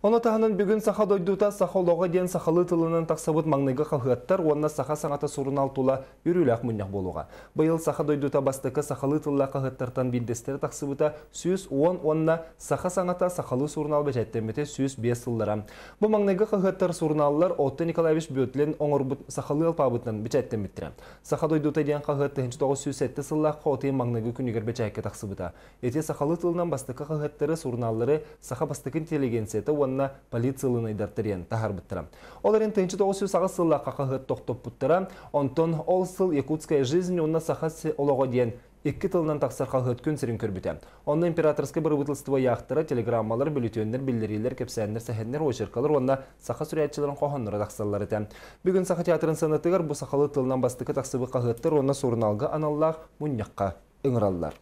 Онатағынан бүгін саха дойдута сахалоға ден сахалы тылынан тақсабыт маңнығы қалғаттар, онына саха саңата сұрынал тула үріләқ мүннәқ болуға. Бұйыл саха дойдута бастықы сахалы тылла қалғаттартан билдестер тақсыбыта сүйіз 10 сақа саха саңата сахалы сурнал бәжәттемете сүйіз 5 тыллара. Бұ маңнығы қалғаттар сурналлар Отты Николаевич бөтлен оңырбыт сахалы алпабытнан бәжәттеметтірі. Саха дойдута ден қалғаттығыншы тоғы сүйіз әтті сыллақ қоты маңнығы күнігер тақсыбыта. Эте сахалы тылынан бастықы қалғаттары сұрыналлары саха бастықын телегенсеті на полиция лыны дартерен тахар буттыра. Оларын тынчы тоғыз жүз сылла тоқтоп буттыра, онтон ол сыл якутская жизнь онна сахасы олого ден екі тылынан тақсарқа хөткін сірін көрбіті. Онна императорскі бір бұтылыстыва яқтыра телеграммалар, бөлетенлер, білдерелер, кепсәнлер, сәхәнлер, ойшырқалар, онна сақа сүрәтчілерін қоғанныры тақсарлары тән. Бүгін сақа театрын санатығар бұ сақалы тылынан бастықы тақсыбы қағыттыр, онна сұрыналғы аналлақ мұннаққа ұңыраллар.